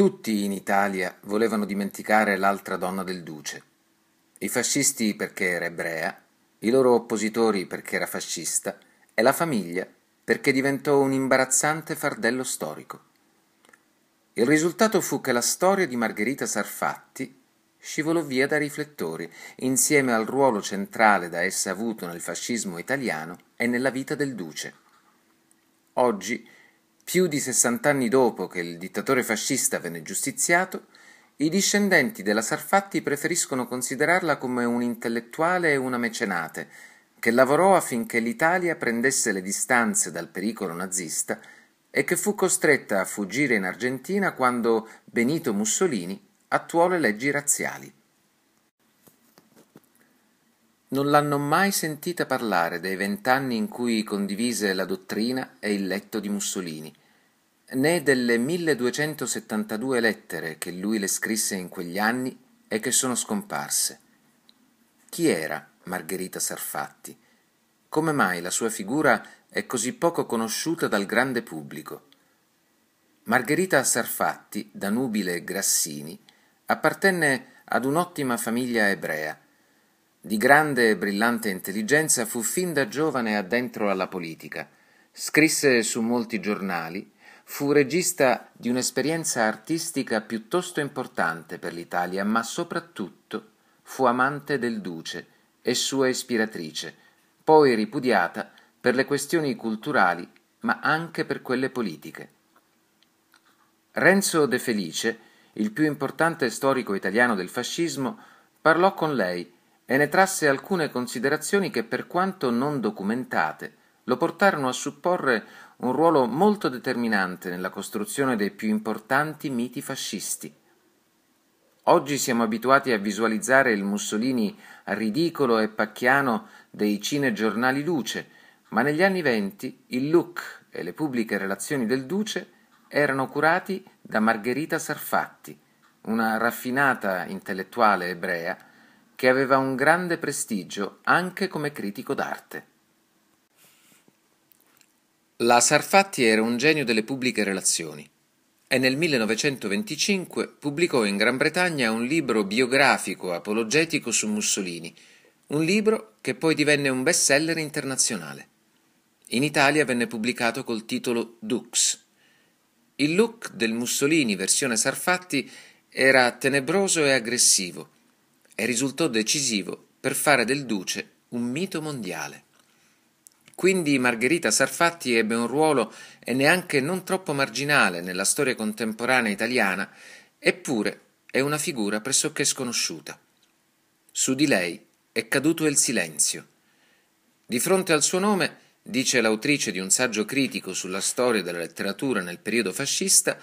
Tutti in Italia volevano dimenticare l'altra donna del duce. I fascisti perché era ebrea, i loro oppositori perché era fascista e la famiglia perché diventò un imbarazzante fardello storico. Il risultato fu che la storia di Margherita Sarfatti scivolò via dai riflettori, insieme al ruolo centrale da essa avuto nel fascismo italiano e nella vita del duce. Oggi più di 60 anni dopo che il dittatore fascista venne giustiziato, i discendenti della Sarfatti preferiscono considerarla come un intellettuale e una mecenate, che lavorò affinché l'Italia prendesse le distanze dal pericolo nazista e che fu costretta a fuggire in Argentina quando Benito Mussolini attuò le leggi razziali. Non l'hanno mai sentita parlare dei vent'anni in cui condivise la dottrina e il letto di Mussolini, né delle 1272 lettere che lui le scrisse in quegli anni e che sono scomparse. Chi era Margherita Sarfatti? Come mai la sua figura è così poco conosciuta dal grande pubblico? Margherita Sarfatti, da nubile Grassini, appartenne ad un'ottima famiglia ebrea. Di grande e brillante intelligenza fu fin da giovane addentro alla politica. Scrisse su molti giornali, Fu regista di un'esperienza artistica piuttosto importante per l'Italia, ma soprattutto fu amante del Duce e sua ispiratrice, poi ripudiata per le questioni culturali, ma anche per quelle politiche. Renzo De Felice, il più importante storico italiano del fascismo, parlò con lei e ne trasse alcune considerazioni che, per quanto non documentate, lo portarono a supporre un ruolo molto determinante nella costruzione dei più importanti miti fascisti. Oggi siamo abituati a visualizzare il Mussolini ridicolo e pacchiano dei cinegiornali Luce, ma negli anni venti il look e le pubbliche relazioni del Duce erano curati da Margherita Sarfatti, una raffinata intellettuale ebrea che aveva un grande prestigio anche come critico d'arte. La Sarfatti era un genio delle pubbliche relazioni e nel 1925 pubblicò in Gran Bretagna un libro biografico apologetico su Mussolini, un libro che poi divenne un bestseller internazionale. In Italia venne pubblicato col titolo Dux. Il look del Mussolini versione Sarfatti era tenebroso e aggressivo e risultò decisivo per fare del duce un mito mondiale. Quindi Margherita Sarfatti ebbe un ruolo e neanche non troppo marginale nella storia contemporanea italiana, eppure è una figura pressoché sconosciuta. Su di lei è caduto il silenzio. Di fronte al suo nome, dice l'autrice di un saggio critico sulla storia della letteratura nel periodo fascista,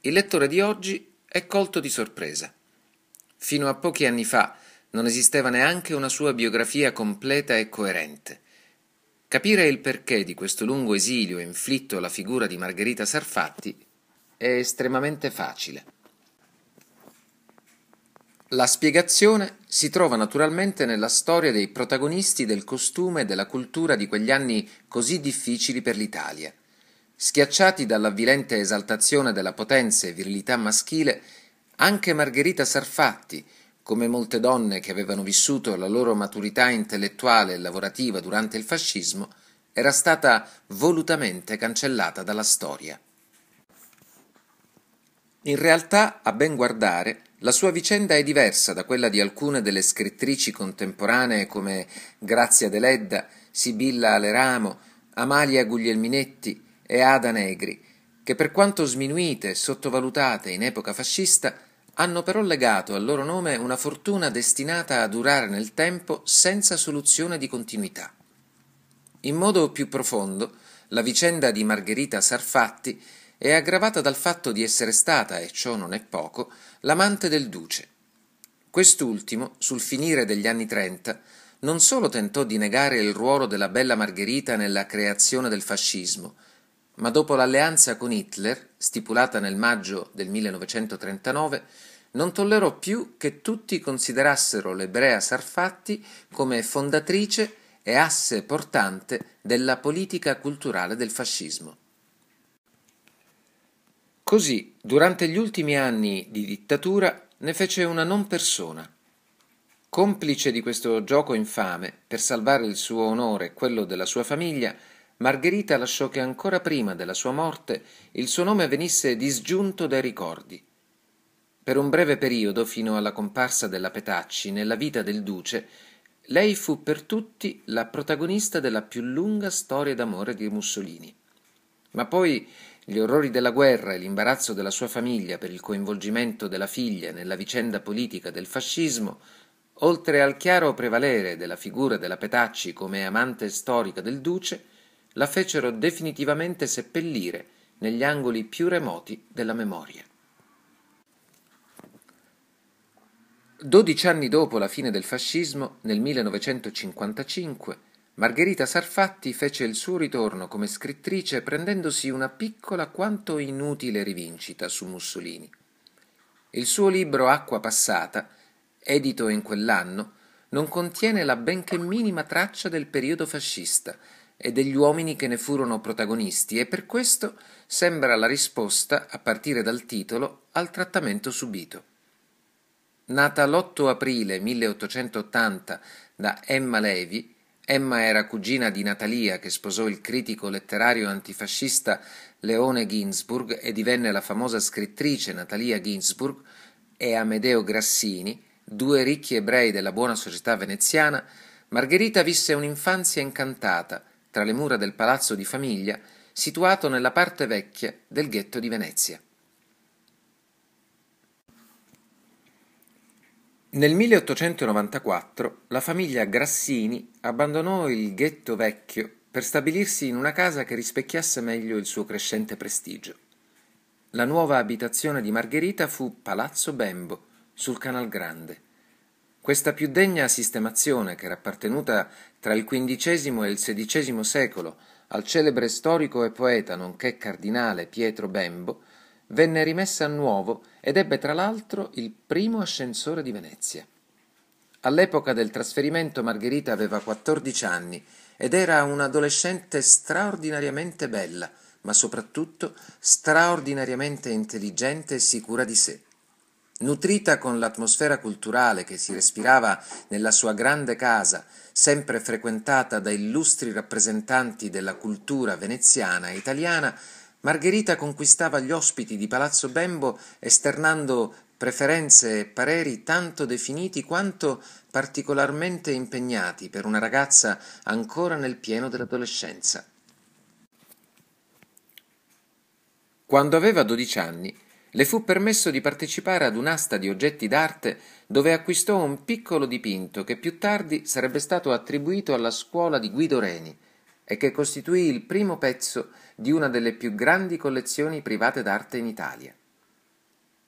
il lettore di oggi è colto di sorpresa. Fino a pochi anni fa non esisteva neanche una sua biografia completa e coerente. Capire il perché di questo lungo esilio inflitto alla figura di Margherita Sarfatti è estremamente facile. La spiegazione si trova naturalmente nella storia dei protagonisti del costume e della cultura di quegli anni così difficili per l'Italia. Schiacciati dall'avvilente esaltazione della potenza e virilità maschile, anche Margherita Sarfatti, come molte donne che avevano vissuto la loro maturità intellettuale e lavorativa durante il fascismo, era stata volutamente cancellata dalla storia. In realtà, a ben guardare, la sua vicenda è diversa da quella di alcune delle scrittrici contemporanee come Grazia Deledda, Sibilla Aleramo, Amalia Guglielminetti e Ada Negri, che per quanto sminuite e sottovalutate in epoca fascista, hanno però legato al loro nome una fortuna destinata a durare nel tempo senza soluzione di continuità. In modo più profondo, la vicenda di Margherita Sarfatti è aggravata dal fatto di essere stata, e ciò non è poco, l'amante del duce. Quest'ultimo, sul finire degli anni trenta, non solo tentò di negare il ruolo della bella Margherita nella creazione del fascismo, ma dopo l'alleanza con Hitler, stipulata nel maggio del 1939, non tollerò più che tutti considerassero l'ebrea Sarfatti come fondatrice e asse portante della politica culturale del fascismo. Così, durante gli ultimi anni di dittatura, ne fece una non persona. Complice di questo gioco infame, per salvare il suo onore e quello della sua famiglia, Margherita lasciò che ancora prima della sua morte il suo nome venisse disgiunto dai ricordi. Per un breve periodo, fino alla comparsa della Petacci nella vita del duce, lei fu per tutti la protagonista della più lunga storia d'amore di Mussolini. Ma poi gli orrori della guerra e l'imbarazzo della sua famiglia per il coinvolgimento della figlia nella vicenda politica del fascismo, oltre al chiaro prevalere della figura della Petacci come amante storica del duce, la fecero definitivamente seppellire negli angoli più remoti della memoria. Dodici anni dopo la fine del fascismo, nel 1955, Margherita Sarfatti fece il suo ritorno come scrittrice prendendosi una piccola quanto inutile rivincita su Mussolini. Il suo libro Acqua passata, edito in quell'anno, non contiene la benché minima traccia del periodo fascista e degli uomini che ne furono protagonisti e per questo sembra la risposta, a partire dal titolo, al trattamento subito. Nata l'8 aprile 1880 da Emma Levi, Emma era cugina di Natalia che sposò il critico letterario antifascista Leone Ginsburg e divenne la famosa scrittrice Natalia Ginsburg e Amedeo Grassini, due ricchi ebrei della buona società veneziana, Margherita visse un'infanzia incantata tra le mura del palazzo di famiglia situato nella parte vecchia del ghetto di Venezia. Nel 1894 la famiglia Grassini abbandonò il ghetto vecchio per stabilirsi in una casa che rispecchiasse meglio il suo crescente prestigio. La nuova abitazione di Margherita fu Palazzo Bembo, sul Canal Grande. Questa più degna sistemazione, che era appartenuta tra il XV e il XVI secolo al celebre storico e poeta nonché cardinale Pietro Bembo, venne rimessa a nuovo ed ebbe tra l'altro il primo ascensore di Venezia. All'epoca del trasferimento Margherita aveva 14 anni ed era un'adolescente straordinariamente bella, ma soprattutto straordinariamente intelligente e sicura di sé. Nutrita con l'atmosfera culturale che si respirava nella sua grande casa, sempre frequentata da illustri rappresentanti della cultura veneziana e italiana, Margherita conquistava gli ospiti di Palazzo Bembo esternando preferenze e pareri tanto definiti quanto particolarmente impegnati per una ragazza ancora nel pieno dell'adolescenza. Quando aveva 12 anni, le fu permesso di partecipare ad un'asta di oggetti d'arte dove acquistò un piccolo dipinto che più tardi sarebbe stato attribuito alla scuola di Guido Reni, e che costituì il primo pezzo di una delle più grandi collezioni private d'arte in Italia.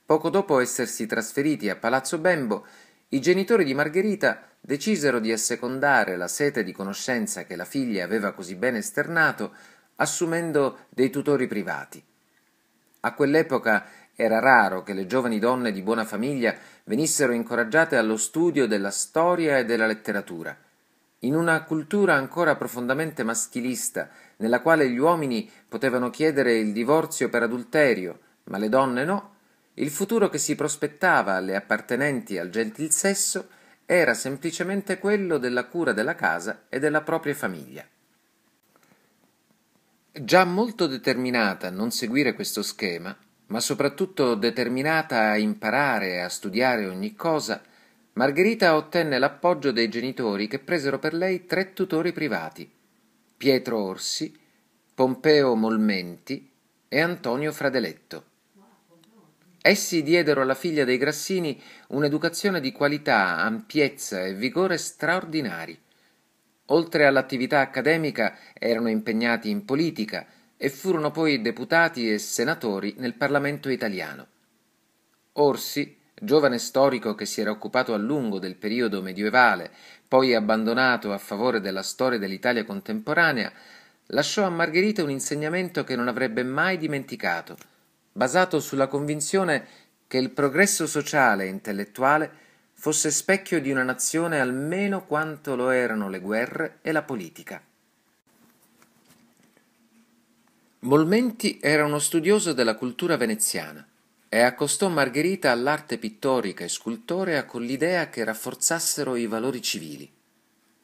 Poco dopo essersi trasferiti a Palazzo Bembo, i genitori di Margherita decisero di assecondare la sete di conoscenza che la figlia aveva così bene esternato, assumendo dei tutori privati. A quell'epoca era raro che le giovani donne di buona famiglia venissero incoraggiate allo studio della storia e della letteratura in una cultura ancora profondamente maschilista, nella quale gli uomini potevano chiedere il divorzio per adulterio, ma le donne no, il futuro che si prospettava alle appartenenti al gentil sesso era semplicemente quello della cura della casa e della propria famiglia. Già molto determinata a non seguire questo schema, ma soprattutto determinata a imparare e a studiare ogni cosa, Margherita ottenne l'appoggio dei genitori che presero per lei tre tutori privati, Pietro Orsi, Pompeo Molmenti e Antonio Fradeletto. Essi diedero alla figlia dei Grassini un'educazione di qualità, ampiezza e vigore straordinari. Oltre all'attività accademica erano impegnati in politica e furono poi deputati e senatori nel Parlamento italiano. Orsi giovane storico che si era occupato a lungo del periodo medievale, poi abbandonato a favore della storia dell'Italia contemporanea, lasciò a Margherita un insegnamento che non avrebbe mai dimenticato, basato sulla convinzione che il progresso sociale e intellettuale fosse specchio di una nazione almeno quanto lo erano le guerre e la politica. Molmenti era uno studioso della cultura veneziana e accostò Margherita all'arte pittorica e scultorea con l'idea che rafforzassero i valori civili.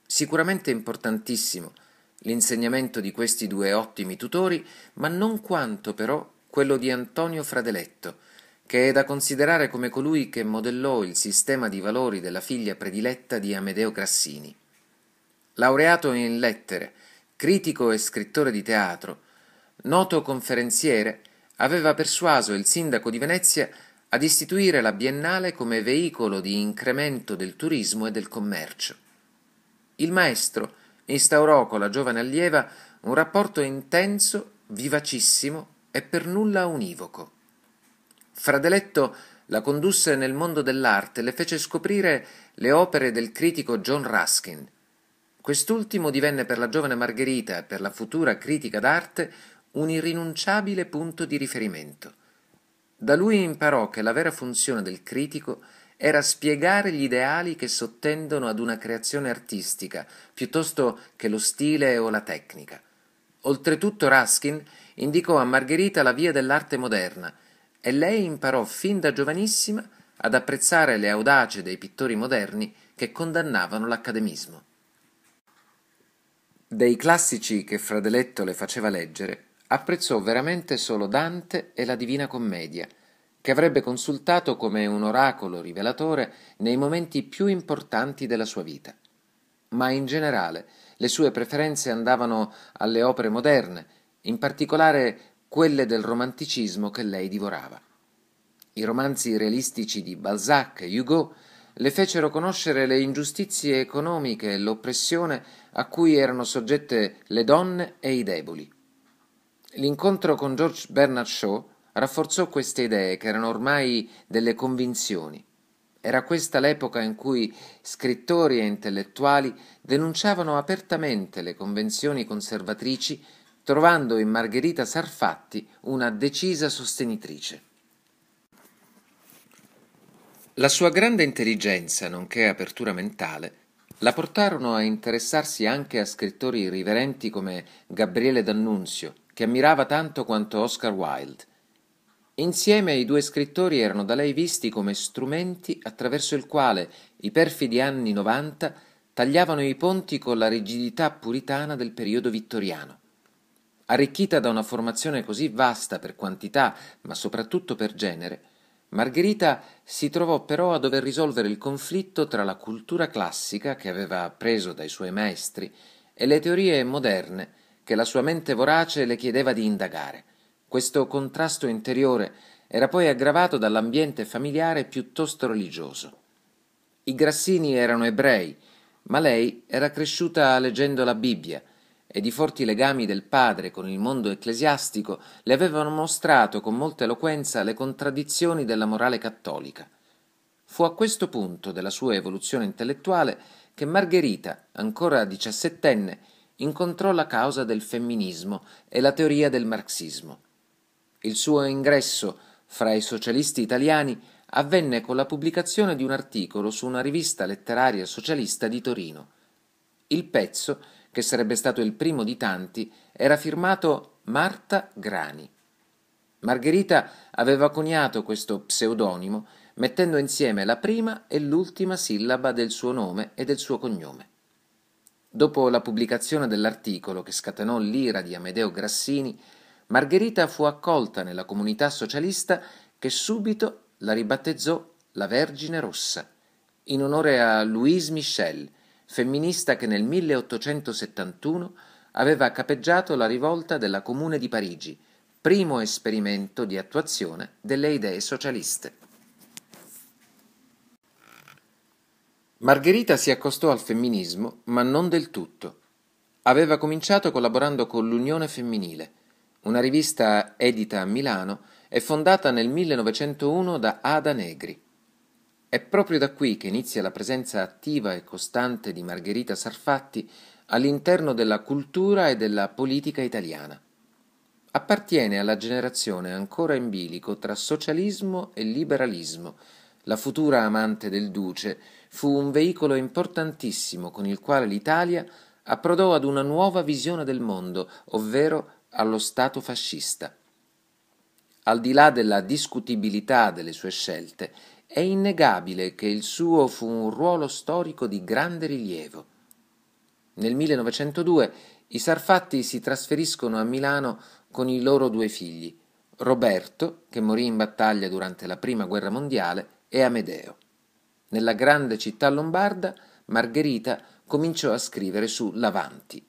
Sicuramente importantissimo l'insegnamento di questi due ottimi tutori, ma non quanto però quello di Antonio Fradeletto, che è da considerare come colui che modellò il sistema di valori della figlia prediletta di Amedeo Grassini. Laureato in lettere, critico e scrittore di teatro, noto conferenziere, aveva persuaso il sindaco di Venezia ad istituire la Biennale come veicolo di incremento del turismo e del commercio. Il maestro instaurò con la giovane allieva un rapporto intenso, vivacissimo e per nulla univoco. Fradeletto la condusse nel mondo dell'arte e le fece scoprire le opere del critico John Ruskin. Quest'ultimo divenne per la giovane Margherita e per la futura critica d'arte un irrinunciabile punto di riferimento. Da lui imparò che la vera funzione del critico era spiegare gli ideali che sottendono ad una creazione artistica, piuttosto che lo stile o la tecnica. Oltretutto Ruskin indicò a Margherita la via dell'arte moderna e lei imparò fin da giovanissima ad apprezzare le audace dei pittori moderni che condannavano l'accademismo. Dei classici che Fradeletto le faceva leggere, apprezzò veramente solo Dante e la Divina Commedia, che avrebbe consultato come un oracolo rivelatore nei momenti più importanti della sua vita. Ma in generale le sue preferenze andavano alle opere moderne, in particolare quelle del romanticismo che lei divorava. I romanzi realistici di Balzac e Hugo le fecero conoscere le ingiustizie economiche e l'oppressione a cui erano soggette le donne e i deboli. L'incontro con George Bernard Shaw rafforzò queste idee che erano ormai delle convinzioni. Era questa l'epoca in cui scrittori e intellettuali denunciavano apertamente le convenzioni conservatrici, trovando in Margherita Sarfatti una decisa sostenitrice. La sua grande intelligenza, nonché apertura mentale, la portarono a interessarsi anche a scrittori irriverenti come Gabriele D'Annunzio, che ammirava tanto quanto Oscar Wilde. Insieme i due scrittori erano da lei visti come strumenti attraverso il quale i perfidi anni 90 tagliavano i ponti con la rigidità puritana del periodo vittoriano. Arricchita da una formazione così vasta per quantità, ma soprattutto per genere, Margherita si trovò però a dover risolvere il conflitto tra la cultura classica che aveva appreso dai suoi maestri e le teorie moderne che la sua mente vorace le chiedeva di indagare. Questo contrasto interiore era poi aggravato dall'ambiente familiare piuttosto religioso. I Grassini erano ebrei, ma lei era cresciuta leggendo la Bibbia ed i forti legami del padre con il mondo ecclesiastico le avevano mostrato con molta eloquenza le contraddizioni della morale cattolica. Fu a questo punto della sua evoluzione intellettuale che Margherita, ancora diciassettenne, incontrò la causa del femminismo e la teoria del marxismo. Il suo ingresso fra i socialisti italiani avvenne con la pubblicazione di un articolo su una rivista letteraria socialista di Torino. Il pezzo, che sarebbe stato il primo di tanti, era firmato Marta Grani. Margherita aveva coniato questo pseudonimo mettendo insieme la prima e l'ultima sillaba del suo nome e del suo cognome. Dopo la pubblicazione dell'articolo che scatenò l'ira di Amedeo Grassini, Margherita fu accolta nella comunità socialista che subito la ribattezzò la Vergine Rossa, in onore a Louise Michel, femminista che nel 1871 aveva capeggiato la rivolta della Comune di Parigi, primo esperimento di attuazione delle idee socialiste. Margherita si accostò al femminismo, ma non del tutto. Aveva cominciato collaborando con l'Unione Femminile, una rivista edita a Milano e fondata nel 1901 da Ada Negri. È proprio da qui che inizia la presenza attiva e costante di Margherita Sarfatti all'interno della cultura e della politica italiana. Appartiene alla generazione ancora in bilico tra socialismo e liberalismo, la futura amante del duce, fu un veicolo importantissimo con il quale l'Italia approdò ad una nuova visione del mondo, ovvero allo Stato fascista. Al di là della discutibilità delle sue scelte, è innegabile che il suo fu un ruolo storico di grande rilievo. Nel 1902 i Sarfatti si trasferiscono a Milano con i loro due figli, Roberto, che morì in battaglia durante la Prima Guerra Mondiale, e Amedeo. Nella grande città lombarda Margherita cominciò a scrivere su Lavanti.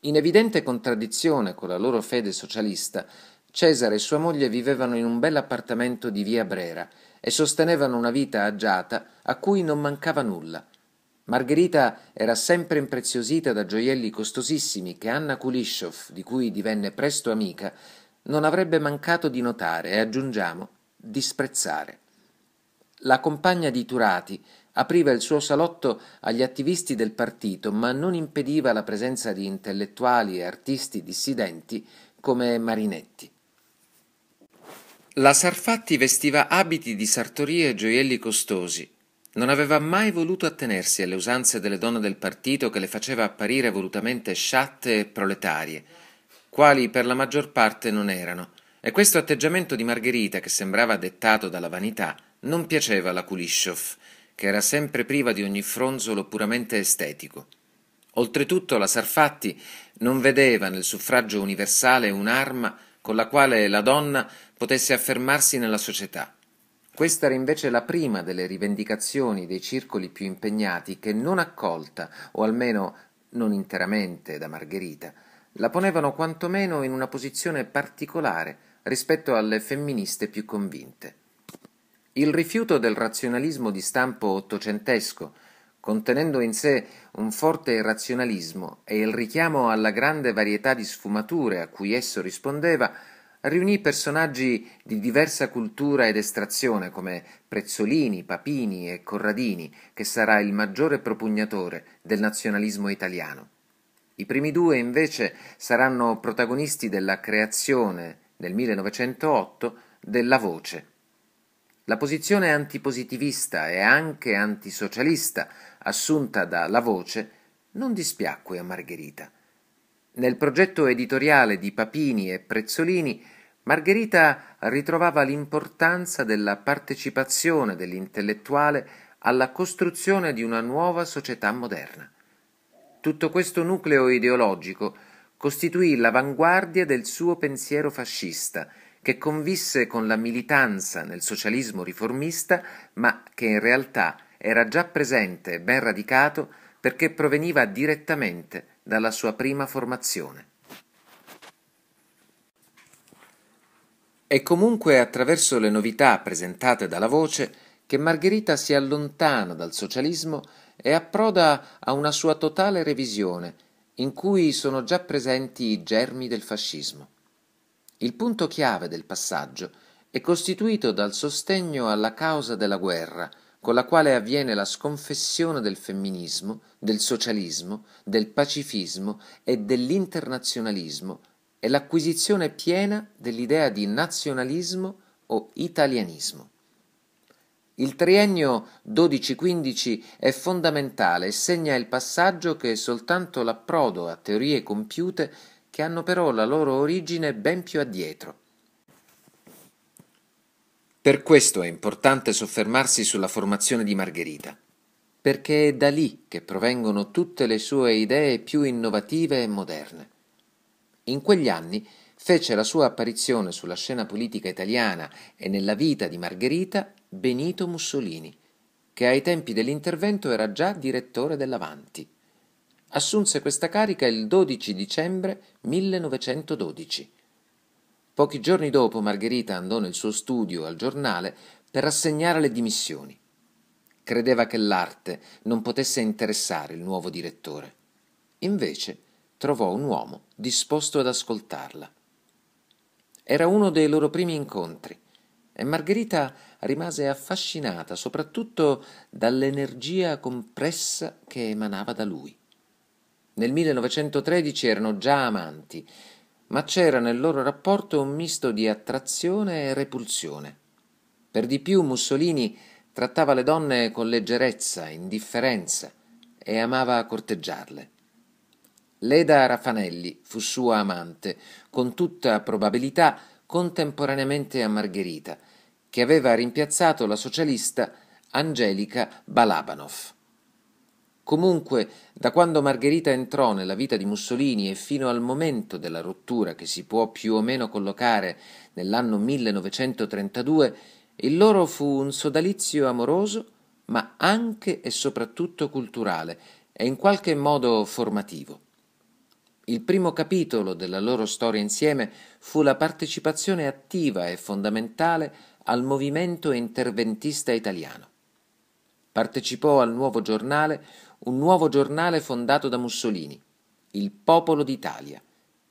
In evidente contraddizione con la loro fede socialista, Cesare e sua moglie vivevano in un bel appartamento di via Brera e sostenevano una vita agiata a cui non mancava nulla. Margherita era sempre impreziosita da gioielli costosissimi che Anna Kulishov, di cui divenne presto amica, non avrebbe mancato di notare e aggiungiamo disprezzare. La compagna di Turati apriva il suo salotto agli attivisti del partito, ma non impediva la presenza di intellettuali e artisti dissidenti come Marinetti. La Sarfatti vestiva abiti di sartorie e gioielli costosi. Non aveva mai voluto attenersi alle usanze delle donne del partito che le faceva apparire volutamente sciatte e proletarie, quali per la maggior parte non erano, e questo atteggiamento di Margherita, che sembrava dettato dalla vanità, non piaceva la Kulishov, che era sempre priva di ogni fronzolo puramente estetico. Oltretutto la Sarfatti non vedeva nel suffragio universale un'arma con la quale la donna potesse affermarsi nella società. Questa era invece la prima delle rivendicazioni dei circoli più impegnati che non accolta, o almeno non interamente da Margherita, la ponevano quantomeno in una posizione particolare rispetto alle femministe più convinte. Il rifiuto del razionalismo di stampo ottocentesco, contenendo in sé un forte razionalismo e il richiamo alla grande varietà di sfumature a cui esso rispondeva, riunì personaggi di diversa cultura ed estrazione come Prezzolini, Papini e Corradini, che sarà il maggiore propugnatore del nazionalismo italiano. I primi due invece saranno protagonisti della creazione nel 1908 della voce la posizione antipositivista e anche antisocialista assunta da La Voce non dispiacque a Margherita. Nel progetto editoriale di Papini e Prezzolini, Margherita ritrovava l'importanza della partecipazione dell'intellettuale alla costruzione di una nuova società moderna. Tutto questo nucleo ideologico costituì l'avanguardia del suo pensiero fascista – che convisse con la militanza nel socialismo riformista, ma che in realtà era già presente e ben radicato perché proveniva direttamente dalla sua prima formazione. È comunque attraverso le novità presentate dalla voce che Margherita si allontana dal socialismo e approda a una sua totale revisione, in cui sono già presenti i germi del fascismo. Il punto chiave del passaggio è costituito dal sostegno alla causa della guerra, con la quale avviene la sconfessione del femminismo, del socialismo, del pacifismo e dell'internazionalismo e l'acquisizione piena dell'idea di nazionalismo o italianismo. Il triennio 12-15 è fondamentale e segna il passaggio che soltanto l'approdo a teorie compiute che hanno però la loro origine ben più addietro. Per questo è importante soffermarsi sulla formazione di Margherita, perché è da lì che provengono tutte le sue idee più innovative e moderne. In quegli anni fece la sua apparizione sulla scena politica italiana e nella vita di Margherita Benito Mussolini, che ai tempi dell'intervento era già direttore dell'Avanti assunse questa carica il 12 dicembre 1912. Pochi giorni dopo Margherita andò nel suo studio al giornale per assegnare le dimissioni. Credeva che l'arte non potesse interessare il nuovo direttore. Invece trovò un uomo disposto ad ascoltarla. Era uno dei loro primi incontri e Margherita rimase affascinata soprattutto dall'energia compressa che emanava da lui. Nel 1913 erano già amanti, ma c'era nel loro rapporto un misto di attrazione e repulsione. Per di più Mussolini trattava le donne con leggerezza, indifferenza e amava corteggiarle. Leda Raffanelli fu sua amante, con tutta probabilità contemporaneamente a Margherita, che aveva rimpiazzato la socialista Angelica Balabanov. Comunque, da quando Margherita entrò nella vita di Mussolini e fino al momento della rottura che si può più o meno collocare nell'anno 1932, il loro fu un sodalizio amoroso, ma anche e soprattutto culturale e in qualche modo formativo. Il primo capitolo della loro storia insieme fu la partecipazione attiva e fondamentale al movimento interventista italiano partecipò al nuovo giornale un nuovo giornale fondato da Mussolini, Il Popolo d'Italia,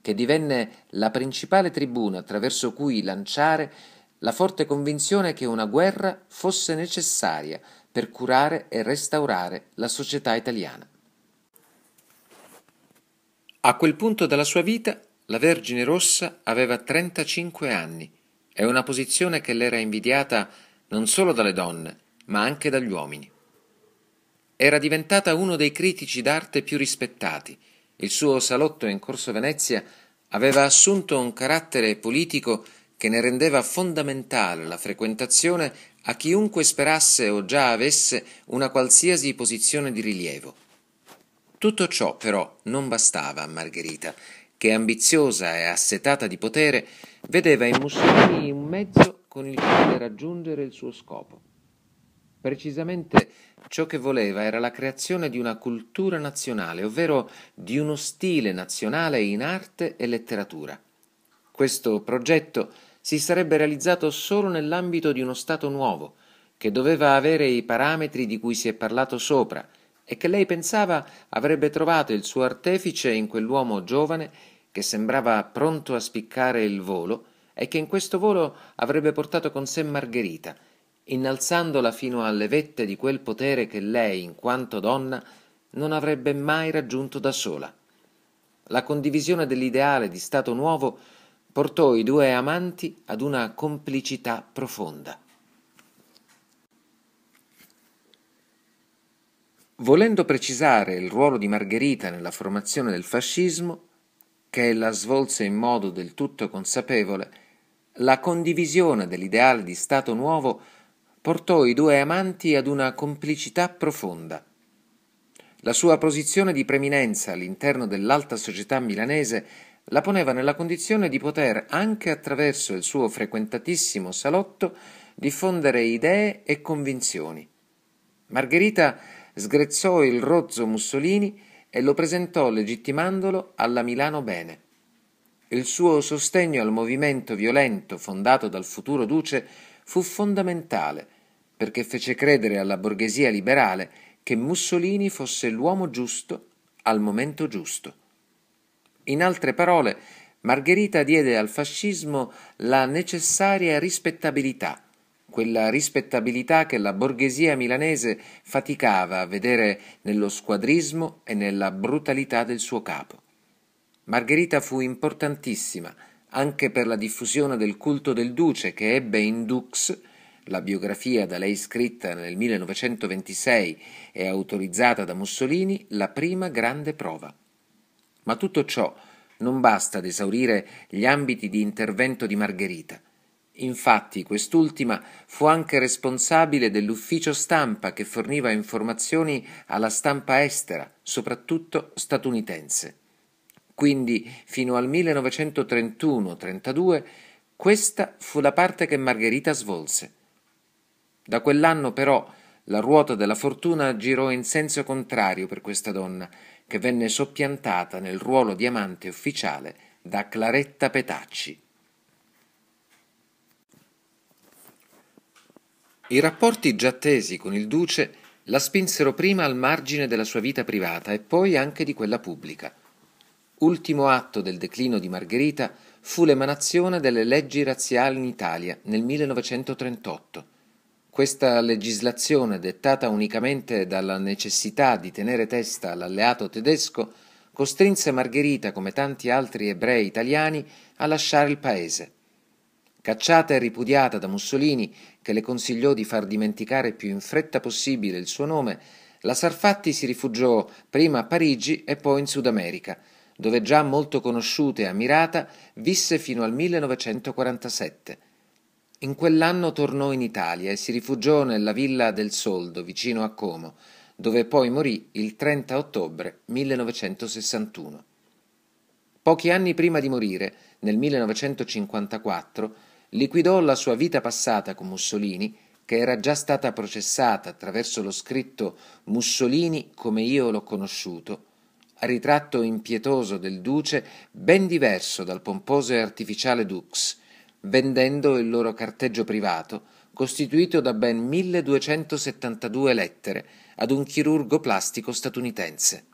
che divenne la principale tribuna attraverso cui lanciare la forte convinzione che una guerra fosse necessaria per curare e restaurare la società italiana. A quel punto della sua vita, la Vergine Rossa aveva 35 anni e una posizione che le era invidiata non solo dalle donne, ma anche dagli uomini era diventata uno dei critici d'arte più rispettati. Il suo salotto in Corso Venezia aveva assunto un carattere politico che ne rendeva fondamentale la frequentazione a chiunque sperasse o già avesse una qualsiasi posizione di rilievo. Tutto ciò però non bastava a Margherita, che ambiziosa e assetata di potere, vedeva in Mussolini un mezzo con il quale raggiungere il suo scopo. Precisamente Ciò che voleva era la creazione di una cultura nazionale, ovvero di uno stile nazionale in arte e letteratura. Questo progetto si sarebbe realizzato solo nell'ambito di uno Stato nuovo, che doveva avere i parametri di cui si è parlato sopra, e che lei pensava avrebbe trovato il suo artefice in quell'uomo giovane che sembrava pronto a spiccare il volo e che in questo volo avrebbe portato con sé Margherita, innalzandola fino alle vette di quel potere che lei, in quanto donna, non avrebbe mai raggiunto da sola. La condivisione dell'ideale di Stato nuovo portò i due amanti ad una complicità profonda. Volendo precisare il ruolo di Margherita nella formazione del fascismo, che ella svolse in modo del tutto consapevole, la condivisione dell'ideale di Stato nuovo portò i due amanti ad una complicità profonda. La sua posizione di preminenza all'interno dell'alta società milanese la poneva nella condizione di poter, anche attraverso il suo frequentatissimo salotto, diffondere idee e convinzioni. Margherita sgrezzò il rozzo Mussolini e lo presentò legittimandolo alla Milano Bene. Il suo sostegno al movimento violento fondato dal futuro duce fu fondamentale perché fece credere alla borghesia liberale che Mussolini fosse l'uomo giusto al momento giusto. In altre parole, Margherita diede al fascismo la necessaria rispettabilità, quella rispettabilità che la borghesia milanese faticava a vedere nello squadrismo e nella brutalità del suo capo. Margherita fu importantissima, anche per la diffusione del culto del duce che ebbe in Dux, la biografia da lei scritta nel 1926 e autorizzata da Mussolini, la prima grande prova. Ma tutto ciò non basta ad esaurire gli ambiti di intervento di Margherita. Infatti, quest'ultima fu anche responsabile dell'ufficio stampa che forniva informazioni alla stampa estera, soprattutto statunitense. Quindi fino al 1931-32 questa fu la parte che Margherita svolse. Da quell'anno però la ruota della fortuna girò in senso contrario per questa donna, che venne soppiantata nel ruolo di amante ufficiale da Claretta Petacci. I rapporti già tesi con il duce la spinsero prima al margine della sua vita privata e poi anche di quella pubblica. Ultimo atto del declino di Margherita fu l'emanazione delle leggi razziali in Italia nel 1938. Questa legislazione, dettata unicamente dalla necessità di tenere testa all'alleato tedesco, costrinse Margherita, come tanti altri ebrei italiani, a lasciare il paese. Cacciata e ripudiata da Mussolini, che le consigliò di far dimenticare più in fretta possibile il suo nome, la Sarfatti si rifugiò prima a Parigi e poi in Sud America, dove già molto conosciuta e ammirata, visse fino al 1947. In quell'anno tornò in Italia e si rifugiò nella villa del Soldo, vicino a Como, dove poi morì il 30 ottobre 1961. Pochi anni prima di morire, nel 1954, liquidò la sua vita passata con Mussolini, che era già stata processata attraverso lo scritto Mussolini come io l'ho conosciuto, ritratto impietoso del duce ben diverso dal pomposo e artificiale dux, vendendo il loro carteggio privato, costituito da ben 1272 lettere, ad un chirurgo plastico statunitense.